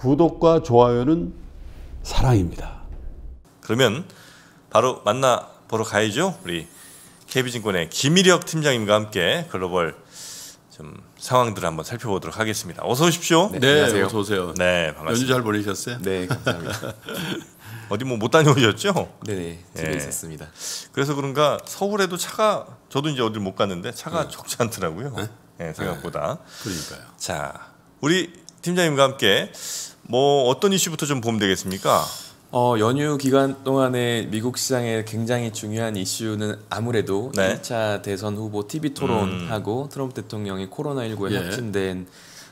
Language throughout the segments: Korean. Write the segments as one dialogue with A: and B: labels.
A: 구독과 좋아요는 사랑입니다. 그러면 바로 만나보러 가야죠. 우리 KB증권의 김일혁 팀장님과 함께 글로벌 좀 상황들을 한번 살펴보도록 하겠습니다. 어서 오십시오. 네, 네 어서 오세요. 네, 반갑습니다. 연주 잘 보내셨어요? 네, 감사합니다. 어디 뭐 못 다녀오셨죠? 네네 네, 집에 네. 있었습니다. 그래서 그런가 서울에도 차가 저도 이제 어딜 못 갔는데 차가 네. 적지 않더라고요. 네? 예, 생각보다. 그러니까요. 자, 우리 팀장님과 함께
B: 뭐 어떤 이슈부터 좀 보면 되겠습니까? 어, 연휴 기간 동안에 미국 시장에 굉장히 중요한 이슈는 아무래도 네. 1차 대선 후보 TV 토론하고 음. 트럼프 대통령이 코로나19에 예. 확진된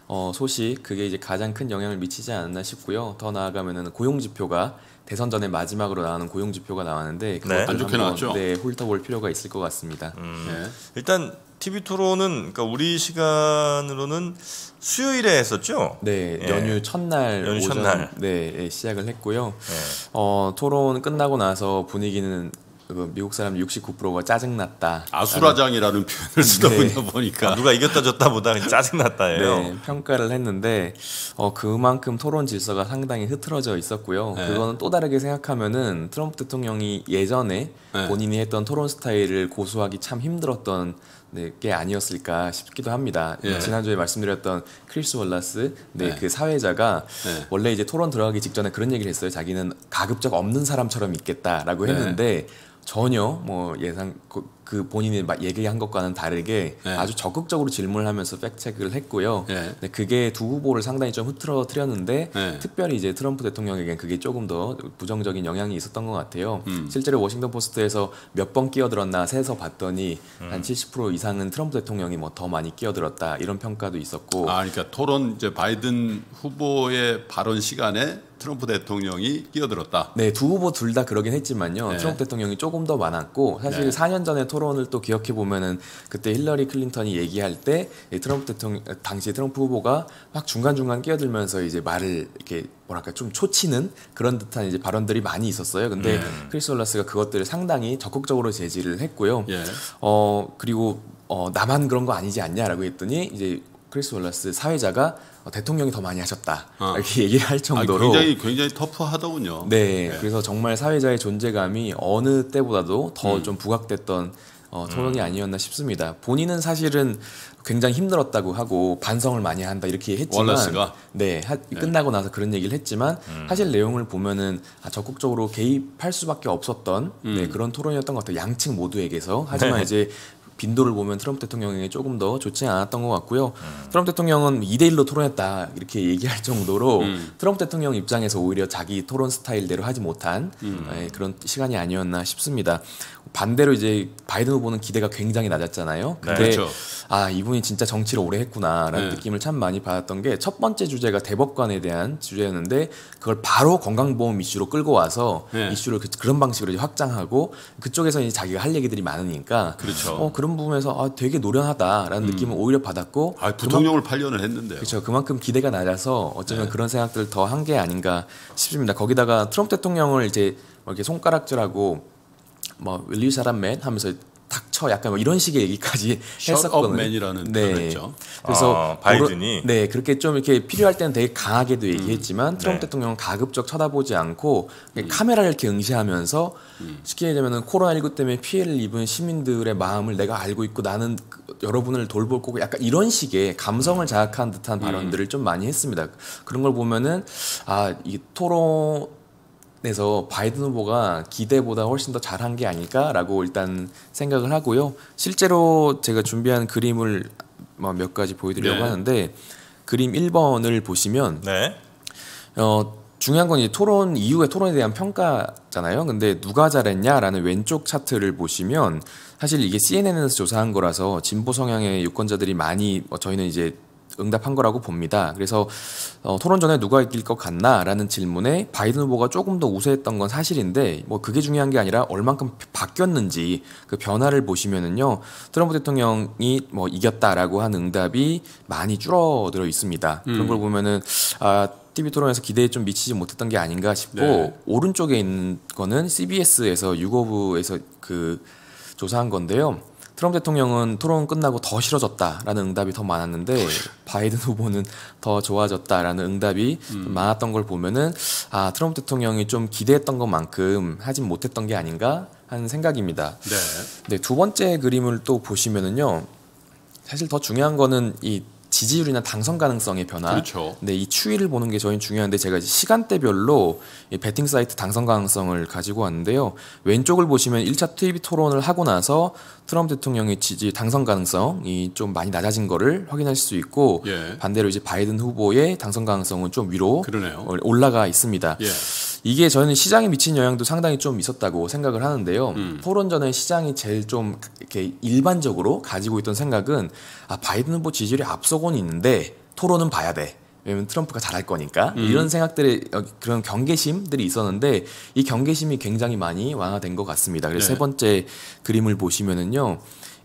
B: 어, 소식 그게 이제 가장 큰 영향을 미치지 않았나 싶고요. 더 나아가면은 고용 지표가 대선 전에 마지막으로 나오는 고용 지표가 나왔는데 네. 그것도 네. 안 좋게 나왔죠. 네, 훑어볼 필요가 있을 것 같습니다. 음. 네. 일단 TV 토론은 그러니까 우리 시간으로는 수요일에 했었죠. 네, 예. 연휴 예. 첫날 연휴 오전, 첫날 네 예, 시작을 했고요. 예. 어 토론 끝나고 나서 분위기는 그 미국 사람 69%가 짜증났다. 아수라장이라는 표현을 네. 쓰다 네. 보니까 아, 누가 이겼다 졌다 보다 짜증났다예요. 네, 평가를 했는데 어, 그만큼 토론 질서가 상당히 흐트러져 있었고요. 네. 그거는 또 다르게 생각하면은 트럼프 대통령이 예전에 네. 본인이 했던 토론 스타일을 고수하기 참 힘들었던 네, 게 아니었을까 싶기도 합니다. 예. 지난주에 말씀드렸던 크리스 월라스 네, 예. 그 사회자가 예. 원래 이제 토론 들어가기 직전에 그런 얘기를 했어요. 자기는 가급적 없는 사람처럼 있겠다라고 네. 했는데 전혀 뭐 예상 그 본인이 막 얘기한 것과는 다르게 네. 아주 적극적으로 질문을 하면서 팩트 체크를 했고요. 네. 근데 그게 두 후보를 상당히 좀 흐트러뜨렸는데 네. 특별히 이제 트럼프 대통령에겐 그게 조금 더 부정적인 영향이 있었던 것 같아요. 음. 실제로 워싱턴 포스트에서 몇 번 끼어들었나 세서 봤더니 음. 한70% 이상은 트럼프 대통령이 뭐 더 많이 끼어들었다 이런 평가도 있었고. 아,
A: 그러니까 토론
B: 이제 바이든
A: 후보의 발언 시간에 트럼프 대통령이 끼어들었다.
B: 네, 두 후보 둘 다 그러긴 했지만요. 네. 트럼프 대통령이 조금 더 많았고 사실 네. 4년 전의 토론을 또 기억해 보면은 그때 힐러리 클린턴이 얘기할 때 트럼프 대통령 당시 트럼프 후보가 막 중간 중간 끼어들면서 이제 말을 이렇게 뭐랄까 좀 초치는 그런 듯한 이제 발언들이 많이 있었어요. 근데 네. 음. 크리스 월라스가 그것들을 상당히 적극적으로 제지를 했고요. 예. 어 그리고 어, 나만 그런 거 아니지 않냐라고 했더니 이제 크리스 월라스 사회자가 어, 대통령이 더 많이 하셨다 아. 이렇게 얘기를 할 정도로 아, 굉장히 굉장히
A: 터프하더군요. 네, 네,
B: 그래서 정말 사회자의 존재감이 어느 때보다도 더좀 음. 부각됐던 어, 토론이 음. 아니었나 싶습니다. 본인은 사실은 굉장히 힘들었다고 하고 반성을 많이 한다 이렇게 했지만 월라스가? 네, 하, 네. 끝나고 네. 나서 그런 얘기를 했지만 음. 사실 내용을 보면은 아, 적극적으로 개입할 수밖에 없었던 네, 음. 네, 그런 토론이었던 것 같아요. 양측 모두에게서 하지만 네. 이제 빈도를 보면 트럼프 대통령이 조금 더 좋지 않았던 것 같고요. 음. 트럼프 대통령은 2대1로 토론했다 이렇게 얘기할 정도로 음. 트럼프 대통령 입장에서 오히려 자기 토론 스타일대로 하지 못한 음. 그런 시간이 아니었나 싶습니다. 반대로 이제 바이든 후보는 기대가 굉장히 낮았잖아요. 네. 근데 네, 그렇죠. 아 이분이 진짜 정치를 오래 했구나라는 네. 느낌을 참 많이 받았던 게 첫 번째 주제가 대법관에 대한 주제였는데 그걸 바로 건강보험 이슈로 끌고 와서 네. 이슈를 그, 런 방식으로 이제 확장하고 그쪽에서 이제 자기가 할 얘기들이 많으니까 그렇죠. 어, 그런 부분에서 아, 되게 노련하다라는 음. 느낌을 오히려 받았고 아, 부통령을 그만, 8년을 했는데 그렇죠. 그만큼 기대가 낮아서 어쩌면 네. 그런 생각들 더한 게 아닌가 싶습니다. 거기다가 트럼프 대통령을 이제 뭐 이렇게 손가락질하고 뭐 Will you shut up, man? 하면서 닥쳐 약간 뭐 이런 식의 얘기까지 했었거든요. 이라는 네. 표현했 그래서 아, 바이든이 네 그렇게 좀 이렇게 필요할 때는 되게 강하게도 음. 얘기했지만 음. 트럼프 네. 대통령은 가급적 쳐다보지 않고 음. 카메라를 이렇게 응시하면서 음. 쉽게 얘기하면 코로나19 때문에 피해를 입은 시민들의 마음을 내가 알고 있고 나는 그 여러분을 돌볼 거고 약간 이런 식의 감성을 음. 자극한 듯한 음. 발언들을 좀 많이 했습니다. 그런 걸 보면은 아이 토론 그래서 바이든 후보가 기대보다 훨씬 더 잘한 게 아닐까라고 일단 생각을 하고요. 실제로 제가 준비한 그림을 뭐 몇 가지 보여드리려고 네. 하는데 그림 1번을 보시면 네. 어, 중요한 건 이제 토론 이후에 토론에 대한 평가잖아요. 근데 누가 잘했냐라는 왼쪽 차트를 보시면 사실 이게 CNN에서 조사한 거라서 진보 성향의 유권자들이 많이 어, 저희는 이제 응답한 거라고 봅니다. 그래서 어, 토론 전에 누가 이길 것 같나라는 질문에 바이든 후보가 조금 더 우세했던 건 사실인데 뭐 그게 중요한 게 아니라 얼만큼 바뀌었는지 그 변화를 보시면은요 트럼프 대통령이 뭐 이겼다라고 한 응답이 많이 줄어들어 있습니다. 음. 그런 걸 보면은 아 TV 토론에서 기대에 좀 미치지 못했던 게 아닌가 싶고 네. 오른쪽에 있는 거는 CBS에서 유거부에서 그 조사한 건데요. 트럼프 대통령은 토론 끝나고 더 싫어졌다라는 응답이 더 많았는데 아, 바이든 후보는 더 좋아졌다라는 응답이 음. 많았던 걸 보면은 아 트럼프 대통령이 좀 기대했던 것만큼 하진 못했던 게 아닌가 하는 생각입니다. 네. 네, 두 번째 그림을 또 보시면은요. 사실 더 중요한 거는 이 지지율이나 당선 가능성의 변화. 그렇죠. 네, 이 추이를 보는 게 저희는 중요한데 제가 시간대별로 이 베팅 사이트 당선 가능성을 가지고 왔는데요. 왼쪽을 보시면 1차 TV 토론을 하고 나서 트럼프 대통령의 지지 당선 가능성이 좀 많이 낮아진 거를 확인할 수 있고 예. 반대로 이제 바이든 후보의 당선 가능성은 좀 위로 그러네요. 어, 올라가 있습니다. 예. 이게 저는 시장에 미친 영향도 상당히 좀 있었다고 생각을 하는데요. 음. 토론 전에 시장이 제일 좀 이렇게 일반적으로 가지고 있던 생각은 아 바이든 후보 지지율이 앞서곤 있는데 토론은 봐야 돼. 왜냐면 트럼프가 잘할 거니까 음. 이런 생각들의 어, 그런 경계심들이 있었는데 이 경계심이 굉장히 많이 완화된 것 같습니다. 그래서 네. 세 번째 그림을 보시면은요.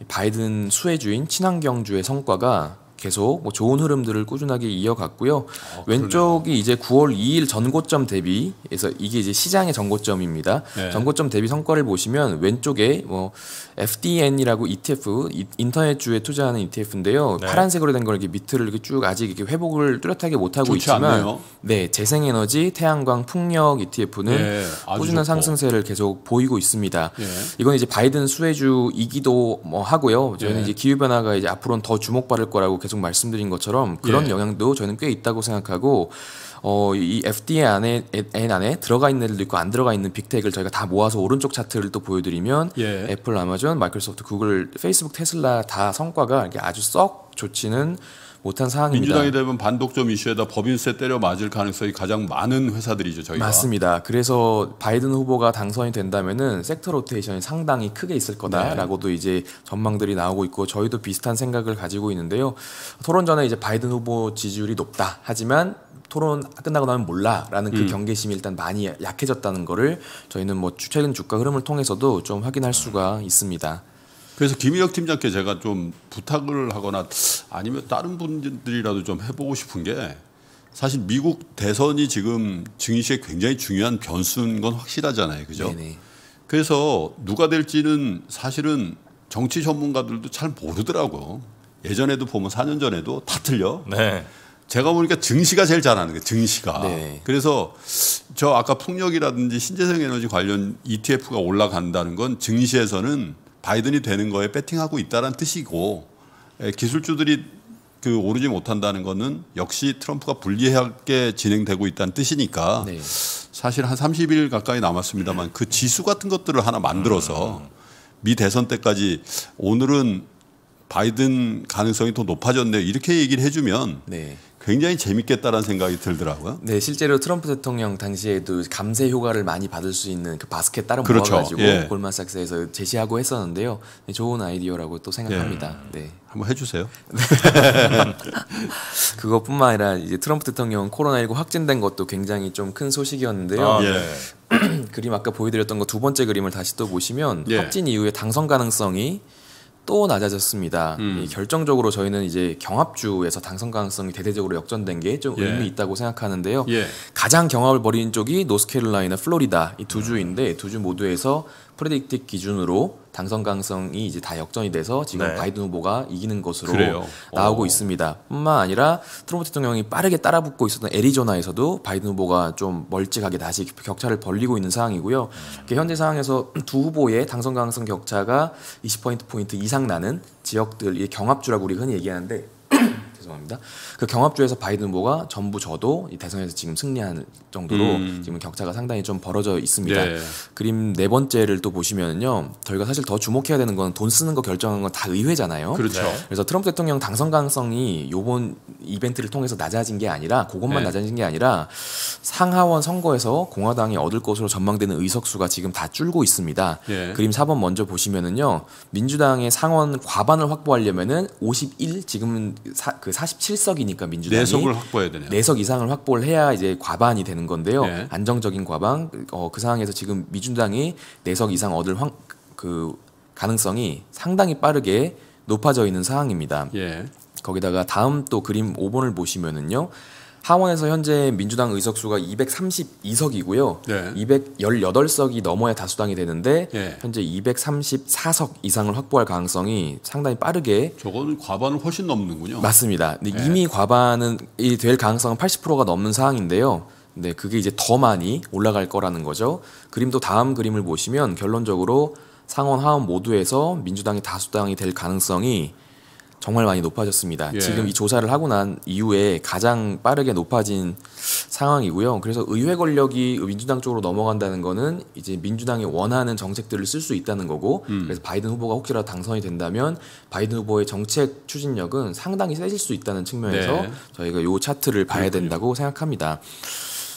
B: 바이든 수혜주인 친환경주의 성과가 계속 뭐 좋은 흐름들을 꾸준하게 이어갔고요. 아, 왼쪽이 이제 9월 2일 전고점 대비에서 이게 이제 시장의 전고점입니다. 네. 전고점 대비 성과를 보시면 왼쪽에 뭐 FDN이라고 ETF 인터넷 주에 투자하는 ETF인데요. 네. 파란색으로 된걸 이렇게 밑을 이렇게 쭉 아직 이렇게 회복을 뚜렷하게 못 하고 있지만 네 재생에너지, 태양광, 풍력 ETF는 네, 꾸준한 좋고. 상승세를 계속 보이고 있습니다. 예. 이건 이제 바이든 수혜주이기도 뭐 하고요. 저희는 예. 이제 기후 변화가 이제 앞으로는 더 주목받을 거라고 계속 계속 말씀드린 것처럼 그런 예. 영향도 저는 꽤 있다고 생각하고 어, 이 FDA 안에 앤 안에 들어가 있는 애들도 있고 안 들어가 있는 빅텍을 저희가 다 모아서 오른쪽 차트를 또 보여드리면 예. 애플, 아마존, 마이크로소프트, 구글, 페이스북, 테슬라 다 성과가 이게 렇 아주 썩 좋지는 못한 사항입니다 민주당이 되면 반독점 이슈에다 법인세 때려 맞을 가능성이 가장 많은 회사들이죠, 저희가. 맞습니다. 그래서 바이든 후보가 당선이 된다면은 섹터 로테이션이 상당히 크게 있을 거다라고도 네. 이제 전망들이 나오고 있고 저희도 비슷한 생각을 가지고 있는데요. 토론 전에 이제 바이든 후보 지지율이 높다. 하지만 토론 끝나고 나면 몰라라는 그 음. 경계심이 일단 많이 약해졌다는 거를 저희는 뭐 최근 주가 흐름을 통해서도 좀 확인할 수가 있습니다.
A: 그래서 김희혁 팀장께 제가 좀 부탁을 하거나 아니면 다른 분들이라도 좀 해보고 싶은 게 사실 미국 대선이 지금 증시에 굉장히 중요한 변수인 건 확실하잖아요. 그죠? 그래서 누가 될지는 사실은 정치 전문가들도 잘 모르더라고. 예전에도 보면 4년 전에도 다 틀려. 네. 제가 보니까 증시가 제일 잘하는 거예요. 증시가. 네. 그래서 저 아까 풍력이라든지 신재생 에너지 관련 ETF가 올라간다는 건 증시에서는 바이든이 되는 거에 배팅하고 있다는 뜻이고 예, 기술주들이 그 오르지 못한다는 거는 역시 트럼프가 불리하게 진행되고 있다는 뜻이니까 네. 사실 한 30일 가까이 남았습니다만 그 지수 같은 것들을 하나 만들어서 음, 음, 음. 미 대선 때까지 오늘은 바이든
B: 가능성이 더 높아졌네요. 이렇게 얘기를 해주면 네.
A: 굉장히 재밌겠다라는 생각이 들더라고요.
B: 네, 실제로 트럼프 대통령 당시에도 감세 효과를 많이 받을 수 있는 그 바스켓 따로 그렇죠. 모아가지고 예. 골만삭스에서 제시하고 했었는데요. 네, 좋은 아이디어라고 또 생각합니다. 예. 네. 한번 해주세요. 그것뿐만 아니라 이제 트럼프 대통령 코로나19 확진된 것도 굉장히 좀 큰 소식이었는데요. 아, 예. 네. 그림 아까 보여드렸던 거 두 번째 그림을 다시 또 보시면 예. 확진 이후에 당선 가능성이 또 낮아졌습니다. 음. 결정적으로 저희는 이제 경합주에서 당선 가능성이 대대적으로 역전된 게좀 예. 의미 있다고 생각하는데요. 예. 가장 경합을 벌인 쪽이 노스캐롤라이나, 플로리다 이 두 주인데 두 주 모두에서 프레딕틱 기준으로 당선 가능성이 이제 다 역전이 돼서 지금 네. 바이든 후보가 이기는 것으로 그래요. 나오고 오. 있습니다. 뿐만 아니라 트럼프 대통령이 빠르게 따라붙고 있었던 애리조나에서도 바이든 후보가 좀 멀찍하게 다시 격차를 벌리고 있는 상황이고요. 음. 현재 상황에서 두 후보의 당선 가능성 격차가 20포인트 포인트 이상 나는 지역들의 경합주라고 우리 흔히 얘기하는데 죄송합니다. 그 경합주에서 바이든 후보가 전부 저도 대선에서 지금 승리하 정도로 음. 지금 격차가 상당히 좀 벌어져 있습니다. 네. 그림 네 번째를 또 보시면요. 저희가 사실 더 주목해야 되는 건 돈 쓰는 거결정하건다 의회잖아요. 그렇죠. 그래서 트럼프 대통령 당선 가능성이 요번 이벤트를 통해서 낮아진 게 아니라 그것만 네. 낮아진 게 아니라 상하원 선거에서 공화당이 얻을 것으로 전망되는 의석수가 지금 다 줄고 있습니다. 네. 그림 4번 먼저 보시면은요. 민주당의 상원 과반을 확보하려면은 51 지금 사, 그 47석이니까 민주당이 4석을 확보해야 되네요. 4석 이상을 확보를 해야 이제 과반이 되는 건데요. 네. 안정적인 과반 어, 그 상황에서 지금 민주당이 4석 이상 얻을 황, 그 가능성이 상당히 빠르게 높아져 있는 상황입니다. 예. 거기다가 다음 또 그림 5번을 보시면은요. 하원에서 현재 민주당 의석수가 232석이고요. 네. 218석이 넘어야 다수당이 되는데 네. 현재 234석 이상을 확보할 가능성이 상당히 빠르게 저거는 과반을 훨씬 넘는군요. 맞습니다. 네. 이미 과반은 될 가능성은 80%가 넘는 상황인데요. 네, 그게 이제 더 많이 올라갈 거라는 거죠. 그림도 다음 그림을 보시면 결론적으로 상원 하원 모두에서 민주당이 다수당이 될 가능성이 정말 많이 높아졌습니다. 예. 지금 이 조사를 하고 난 이후에 가장 빠르게 높아진 상황이고요. 그래서 의회 권력이 민주당 쪽으로 넘어간다는 거는 이제 민주당이 원하는 정책들을 쓸 수 있다는 거고 음. 그래서 바이든 후보가 혹시라도 당선이 된다면 바이든 후보의 정책 추진력은 상당히 세질 수 있다는 측면에서 네. 저희가 요 차트를 봐야 그렇군요. 된다고 생각합니다.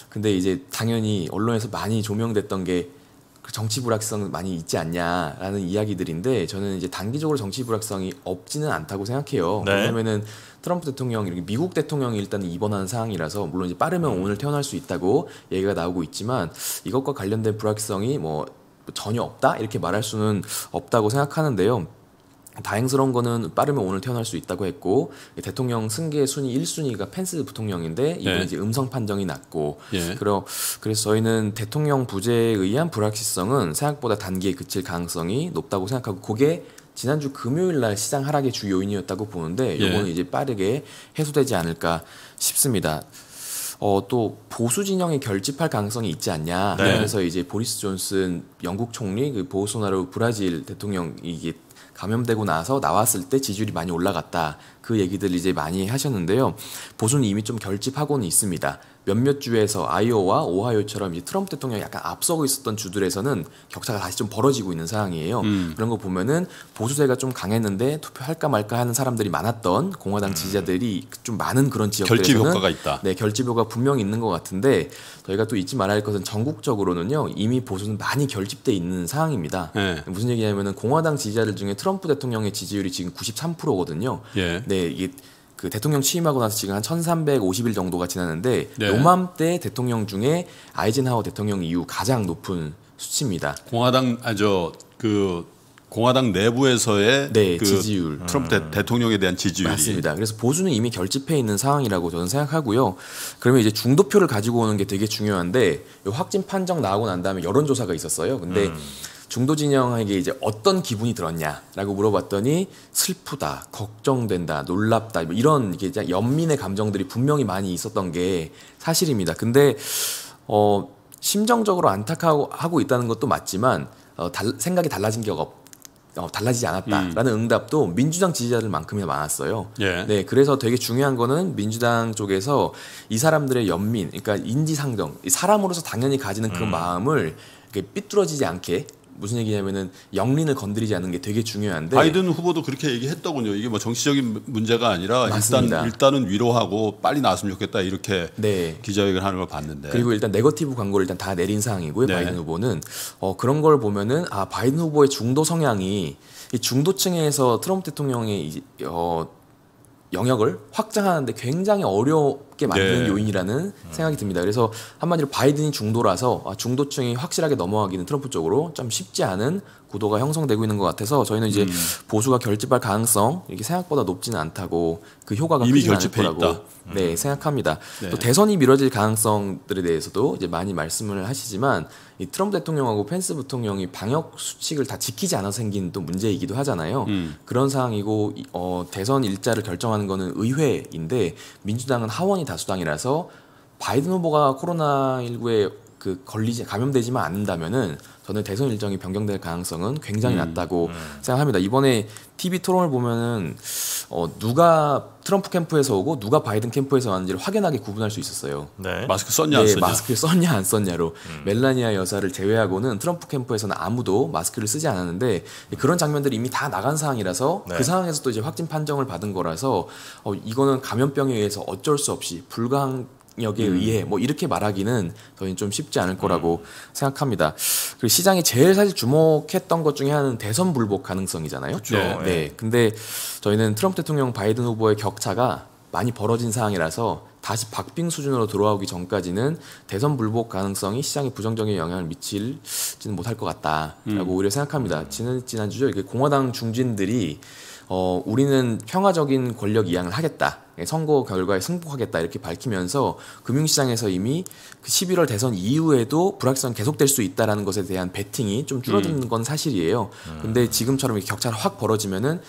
B: 근데 이제 당연히 언론에서 많이 조명됐던 게그 정치 불확성 많이 있지 않냐라는 이야기들인데 저는 이제 단기적으로 정치 불확성이 없지는 않다고 생각해요. 네. 왜냐면은 트럼프 대통령 이렇게 미국 대통령이 일단 입원한 상황이라서 물론 이제 빠르면 음. 오늘 태어날 수 있다고 얘기가 나오고 있지만 이것과 관련된 불확성이 뭐 전혀 없다 이렇게 말할 수는 없다고 생각하는데요. 다행스러운 거는 빠르면 오늘 태어날 수 있다고 했고 대통령 승계 순위 1순위가 펜스 부통령인데 이번에 예. 네. 이제 음성 판정이 났고 예. 그러 그래서 저희는 대통령 부재에 의한 불확실성은 생각보다 단기에 그칠 가능성이 높다고 생각하고 그게 지난주 금요일 날 시장 하락의 주요 인이었다고 보는데 이거는 예. 이제 빠르게 해소되지 않을까 싶습니다. 어, 또 보수 진영이 결집할 가능성이 있지 않냐. 네. 그래서 이제 보리스 존슨 영국 총리, 그 보우소나루 브라질 대통령 이게 감염되고 나서 나왔을 때 지지율이 많이 올라갔다. 그 얘기들 이제 많이 하셨는데요. 보수는 이미 좀 결집하고는 있습니다. 몇몇 주에서 아이오와 오하이오처럼 이제 트럼프 대통령이 약간 앞서고 있었던 주들에서는 격차가 다시 좀 벌어지고 있는 상황이에요. 음. 그런 거 보면은 보수세가 좀 강했는데 투표할까 말까 하는 사람들이 많았던 공화당 음. 지지자들이 좀 많은 그런 지역에서는 결집 효과가 있다. 네, 결집 효과가 분명히 있는 것 같은데 저희가 또 잊지 말아야 할 것은 전국적으로는요 이미 보수는 많이 결집돼 있는 상황입니다. 네. 무슨 얘기냐면은 공화당 지지자들 중에 트럼프 대통령의 지지율이 지금 93%거든요. 예. 네, 근데 이게 그 대통령 취임하고 나서 지금 한 1350일 정도가 지났는데 네. 요맘때 대통령 중에 아이젠하워 대통령 이후 가장 높은 수치입니다. 공화당 아 저 그 공화당 내부에서의 네, 그 지지율 트럼프 음. 대, 통령에 대한 지지율 맞습니다. 그래서 보수는 이미 결집해 있는 상황이라고 저는 생각하고요. 그러면 이제 중도표를 가지고 오는 게 되게 중요한데 확진 판정 나오고 난 다음에 여론조사가 있었어요. 근데 음. 중도 진영에게 이제 어떤 기분이 들었냐라고 물어봤더니 슬프다, 걱정된다, 놀랍다 뭐 이런 이게 연민의 감정들이 분명히 많이 있었던 게 사실입니다. 근데 어 심정적으로 안타까워 하고 있다는 것도 맞지만 어, 달, 생각이 달라진 게 없, 어, 달라지지 않았다라는 음. 응답도 민주당 지지자들만큼이나 많았어요. 예. 네, 그래서 되게 중요한 거는 민주당 쪽에서 이 사람들의 연민, 그러니까 인지상정, 사람으로서 당연히 가지는 그 음. 마음을 이렇게 삐뚤어지지 않게 무슨 얘기냐면은 영린을 건드리지 않는 게 되게 중요한데 바이든
A: 후보도 그렇게 얘기했더군요. 이게 뭐 정치적인 문제가 아니라 맞습니다. 일단 일단은 위로하고 빨리 나왔으면 좋겠다 이렇게 네. 기자회견 하는 걸
B: 봤는데 그리고 일단 네거티브 광고를 일단 다 내린 상황이고요. 네. 바이든 후보는 어 그런 걸 보면은 아 바이든 후보의 중도 성향이 이 중도층에서 트럼프 대통령의 이, 어 영역을 확장하는데 굉장히 어려 어렵게 만드는 네. 요인이라는 생각이 듭니다. 그래서 한마디로 바이든이 중도라서 아, 중도층이 확실하게 넘어가기는 트럼프 쪽으로 좀 쉽지 않은 구도가 형성되고 있는 것 같아서 저희는 이제 음. 보수가 결집할 가능성 이게 렇 생각보다 높지는 않다고 그 효과가 이미 결집해 않을 거라고 네, 음. 네 생각합니다. 네. 또 대선이 미뤄질 가능성들에 대해서도 이제 많이 말씀을 하시지만 이 트럼프 대통령하고 펜스 부통령이 방역 수칙을 다 지키지 않아 생긴 또 문제이기도 하잖아요. 음. 그런 상황이고 어, 대선 일자를 결정하는 거는 의회인데 민주당은 하원이 다수당이라서 바이든 후보가 코로나19에 그 걸리지 감염되지만 않는다면은 저는 대선 일정이 변경될 가능성은 굉장히 음, 낮다고 음, 생각합니다. 이번에 TV 토론을 보면은 어, 누가 트럼프 캠프에서 오고 누가 바이든 캠프에서 왔는지를 확연하게 구분할 수 있었어요. 네. 마스크 썼냐 안 네, 썼냐. 마스크 썼냐 안 썼냐로 음. 멜라니아 여사를 제외하고는 트럼프 캠프에서는 아무도 마스크를 쓰지 않았는데 그런 장면들이 이미 다 나간 상황이라서 네. 그 상황에서 또 이제 확진 판정을 받은 거라서 어, 이거는 감염병에 의해서 어쩔 수 없이 불가항 영역에 음. 의해 뭐 이렇게 말하기는 저희는 좀 쉽지 않을 거라고 음. 생각합니다. 그리고 시장이 제일 사실 주목했던 것 중에 하나는 대선 불복 가능성이잖아요. 그렇죠. 네. 네. 근데 저희는 트럼프 대통령 바이든 후보의 격차가 많이 벌어진 상황이라서 다시 박빙 수준으로 돌아오기 전까지는 대선 불복 가능성이 시장에 부정적인 영향을 미칠지는 못할 것 같다라고 음. 오히려 생각합니다. 지난 지난주죠. 공화당 중진들이 어, 우리는 평화적인 권력 이양을 하겠다. 예, 선거 결과에 승복하겠다 이렇게 밝히면서 금융시장에서 이미 그 11월 대선 이후에도 불확실성 계속될 수 있다라는 것에 대한 베팅이 좀 줄어드는 음. 건 사실이에요. 음. 근데 지금처럼 격차가 확 벌어지면은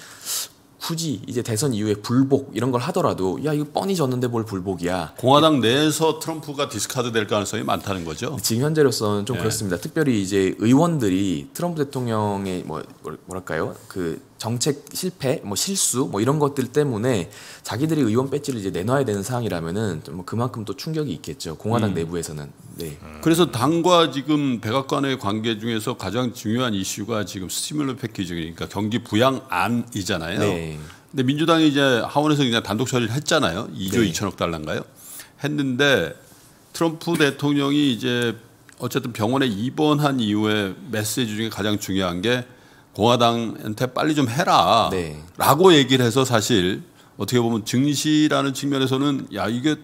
B: 굳이 이제 대선 이후에 불복 이런 걸 하더라도 야 이거 뻔히 졌는데 뭘 불복이야. 공화당
A: 내에서 트럼프가 디스카드
B: 될 가능성이 많다는 거죠. 지금 현재로서는 좀 네. 그렇습니다. 특별히 이제 의원들이 트럼프 대통령의 뭐, 뭐 뭐랄까요 그 정책 실패, 뭐 실수, 뭐 이런 것들 때문에 자기들이 의원 배지를 이제 내놔야 되는 상황이라면은 좀 뭐 그만큼 또 충격이 있겠죠. 공화당 음. 내부에서는. 네. 음. 그래서
A: 당과 지금 백악관의 관계 중에서 가장 중요한 이슈가 지금 스티뮬러 패키지 그러니까 경기 부양안이잖아요. 네. 근데 민주당이 이제 하원에서 그냥 단독 처리를 했잖아요. 2조 네. 2천억 달러인가요? 했는데 트럼프 대통령이 이제 어쨌든 병원에 입원한 이후에 메시지 중에 가장 중요한 게 공화당한테 빨리 좀 해라. 네. 라고 얘기를 해서 사실 어떻게 보면 증시라는 측면에서는 야, 이게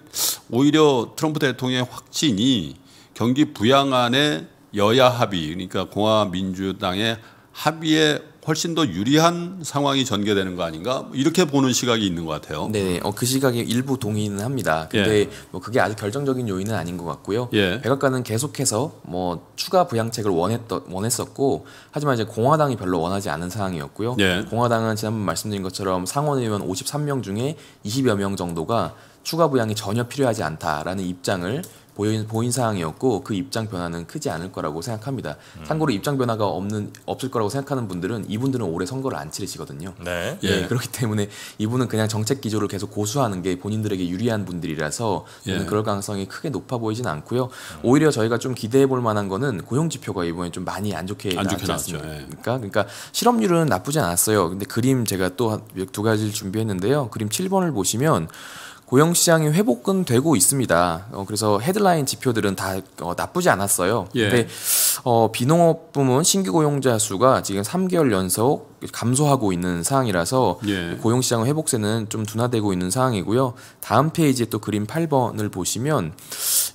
A: 오히려 트럼프 대통령의 확진이 경기 부양안의 여야 합의, 그러니까 공화민주당의 합의에 훨씬 더 유리한 상황이 전개되는 거 아닌가 이렇게 보는 시각이 있는
B: 것 같아요. 네, 어, 그 시각에 일부 동의는 합니다. 예. 근데 예. 뭐 그게 아직 결정적인 요인은 아닌 것 같고요. 예. 백악관은 계속해서 뭐 추가 부양책을 원했 원했었고 하지만 이제 공화당이 별로 원하지 않은 상황이었고요. 예. 공화당은 지난번 말씀드린 것처럼 상원의원 53명 중에 20여 명 정도가 추가 부양이 전혀 필요하지 않다라는 입장을 보인, 보인 사항이었고 그 입장 변화는 크지 않을 거라고 생각합니다. 음. 참고로 입장 변화가 없는 없을 거라고 생각하는 분들은 이분들은 올해 선거를 안 치르시거든요. 네. 예. 네, 그렇기 때문에 이분은 그냥 정책 기조를 계속 고수하는 게 본인들에게 유리한 분들이라서 예. 그럴 가능성이 크게 높아 보이진 않고요. 음. 오히려 저희가 좀 기대해 볼 만한 거는 고용 지표가 이번에 좀 많이 안 좋게 안 좋게 나왔죠. 예. 그러니까 그러니까 실업률은 나쁘지 않았어요. 근데 그림 제가 또 두 가지를 준비했는데요. 그림 7번을 보시면 고용 시장이 회복은 되고 있습니다. 어, 그래서 헤드라인 지표들은 다 어, 나쁘지 않았어요. 예. 근데 어, 비농업 부문 신규 고용자 수가 지금 3개월 연속 감소하고 있는 상황이라서 예. 고용 시장 회복세는 좀 둔화되고 있는 상황이고요. 다음 페이지에 또 그림 8번을 보시면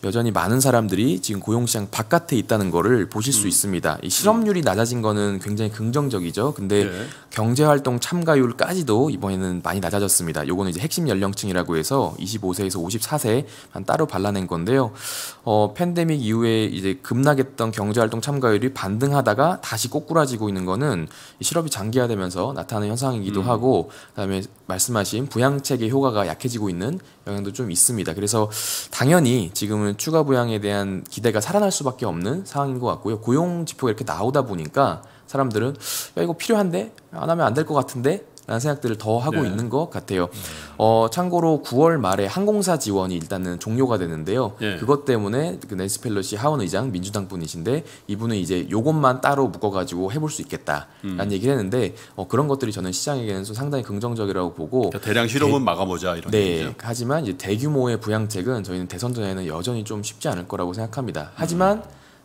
B: 여전히 많은 사람들이 지금 고용시장 바깥에 있다는 거를 보실 수 음. 있습니다. 이 실업률이 낮아진 거는 굉장히 긍정적이죠. 근데 네. 경제활동 참가율까지도 이번에는 많이 낮아졌습니다. 요거는 이제 핵심 연령층이라고 해서 25세에서 54세만 따로 발라낸 건데요. 어, 팬데믹 이후에 이제 급락했던 경제활동 참가율이 반등하다가 다시 꼬꾸라지고 있는 거는 실업이 장기화되면서 나타나는 현상이기도 음. 하고 그다음에 말씀하신 부양책의 효과가 약해지고 있는 영향도 좀 있습니다. 그래서 당연히 지금은 보면 추가 부양에 대한 기대가 살아날 수밖에 없는 상황인 것 같고요. 고용 지표가 이렇게 나오다 보니까 사람들은 야 이거 필요한데 안 하면 안 될 것 같은데 라는 생각들을 더 하고 네. 있는 것 같아요. 어, 참고로 9월 말에 항공사 지원이 일단은 종료가 되는데요. 네. 그것 때문에 그 낸시 펠러시 하원 의장 민주당 분이신데 이분은 이제 요것만 따로 묶어가지고 해볼 수 있겠다라는 음. 얘기를 했는데 어, 그런 것들이 저는 시장에게는 상당히 긍정적이라고 보고 그러니까 대량 실업은 대, 막아보자 이런 네, 얘기죠. 하지만 이제 대규모의 부양책은 저희는 대선 전에는 여전히 좀 쉽지 않을 거라고 생각합니다. 하지만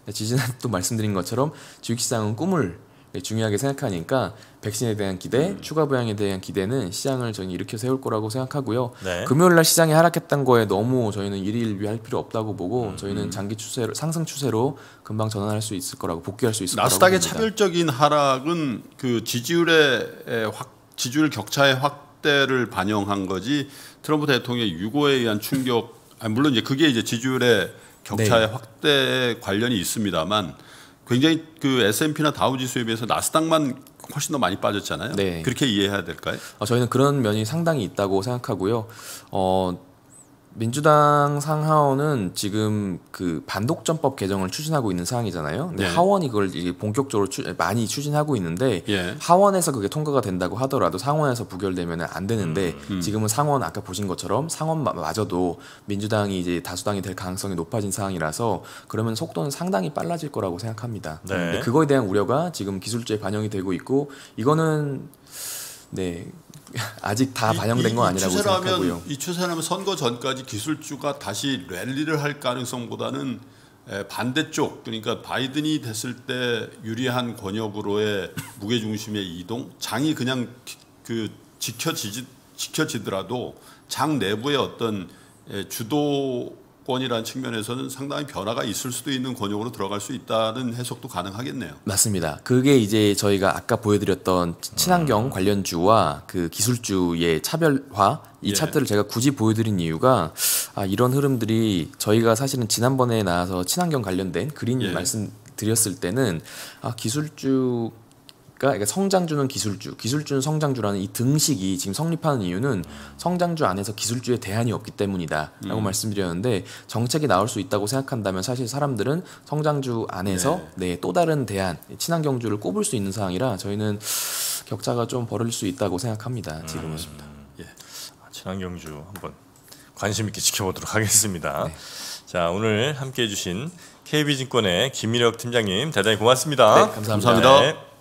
B: 음. 지난또 말씀드린 것처럼 주식시장은 꿈을 네, 중요하게 생각하니까 백신에 대한 기대, 음. 추가 부양에 대한 기대는 시장을 저희는 이렇게 세울 거라고 생각하고요. 네. 금요일 날 시장이 하락했던 거에 너무 저희는 일일비할 필요 없다고 보고 음. 저희는 장기 추세로 상승 추세로 금방 전환할 수 있을 거라고 복귀할 수 있을 거라고 나스닥의 봅니다.
A: 차별적인 하락은 그 지지율의 확 지지율 격차의 확대를 반영한 거지 트럼프 대통령의 유고에 의한 충격 아, 물론 이제 그게 이제 지지율의 격차의 네. 확대에 관련이 있습니다만 굉장히 그 S&P나 다우 지수에 비해서 나스닥만 훨씬 더 많이 빠졌잖아요. 네. 그렇게
B: 이해해야 될까요? 어, 저희는 그런 면이 상당히 있다고 생각하고요. 어, 민주당 상하원은 지금 그 반독점법 개정을 추진하고 있는 상황이잖아요 근데 예. 하원이 그걸 본격적으로 추, 많이 추진하고 있는데 예. 하원에서 그게 통과가 된다고 하더라도 상원에서 부결되면 안 되는데 음, 음. 지금은 상원 아까 보신 것처럼 상원마저도 민주당이 이제 다수당이 될 가능성이 높아진 상황이라서 그러면 속도는 상당히 빨라질 거라고 생각합니다. 네. 그거에 대한 우려가 지금 기술주에 반영이 되고 있고 이거는 네 아직 다 반영된 건 아니라고 추세라면, 생각하고요.
A: 이 추세라면 선거 전까지 기술주가 다시 랠리를 할 가능성보다는 반대쪽 그러니까 바이든이 됐을 때 유리한 권역으로의 무게 중심의 이동, 장이 그냥 그 지켜지지 지켜지더라도 장 내부의 어떤 주도 권이라는 측면에서는 상당히 변화가 있을 수도 있는 권역으로 들어갈 수 있다는 해석도 가능하겠네요.
B: 맞습니다. 그게 이제 저희가 아까 보여드렸던 친환경 음. 관련주와 그 기술주의 차별화 이 예. 차트를 제가 굳이 보여드린 이유가 아, 이런 흐름들이 저희가 사실은 지난번에 나와서 친환경 관련된 그린 예. 말씀 드렸을 때는 아, 기술주 그니까 성장주는 기술주, 기술주는 성장주라는 이 등식이 지금 성립하는 이유는 성장주 안에서 기술주의 대안이 없기 때문이다라고 음. 말씀드렸는데 정책이 나올 수 있다고 생각한다면 사실 사람들은 성장주 안에서 네. 네, 또 다른 대안, 친환경주를 꼽을 수 있는 상황이라 저희는 격차가 좀 벌어질 수 있다고 생각합니다. 지금은. 음, 예. 아, 친환경주 한번 관심 있게 지켜보도록 하겠습니다. 네. 자 오늘 함께해
A: 주신 KB증권의 김미력 팀장님 대단히 고맙습니다. 네, 감사합니다. 감사합니다. 네.